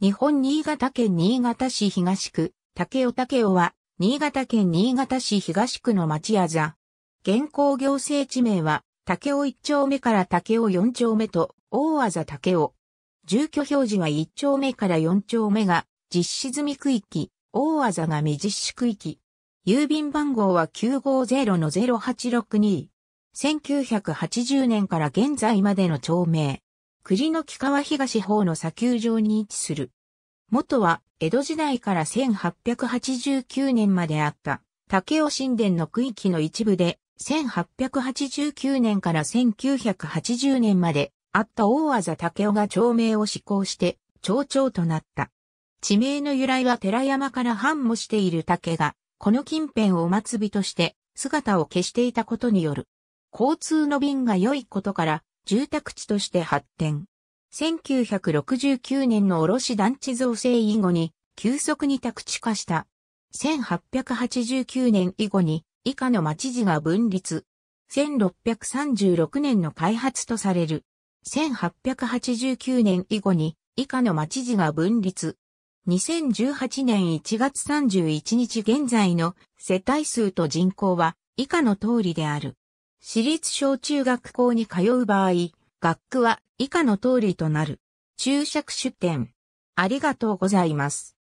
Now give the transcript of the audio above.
日本新潟県新潟市東区、竹尾竹尾は、新潟県新潟市東区の町あざ。現行行政地名は、竹尾1丁目から竹尾4丁目と、大あざ竹尾。住居表示は1丁目から4丁目が、実施済み区域、大あざが未実施区域。郵便番号は950-0862。1980年から現在までの町名。栗の木川東方の砂丘上に位置する。元は、江戸時代から1889年まであった、竹尾神殿の区域の一部で、1889年から1980年まであった大技竹尾が町名を施行して、町長となった。地名の由来は寺山から反茂している竹が、この近辺をお祭りとして姿を消していたことによる。交通の便が良いことから、住宅地として発展。1969年の卸団地造成以後に急速に宅地化した。1889年以後に以下の町地が分立。1636年の開発とされる。1889年以後に以下の町地が分立。2018年1月31日現在の世帯数と人口は以下の通りである。私立小中学校に通う場合、学区は以下の通りとなる。注釈出典。ありがとうございます。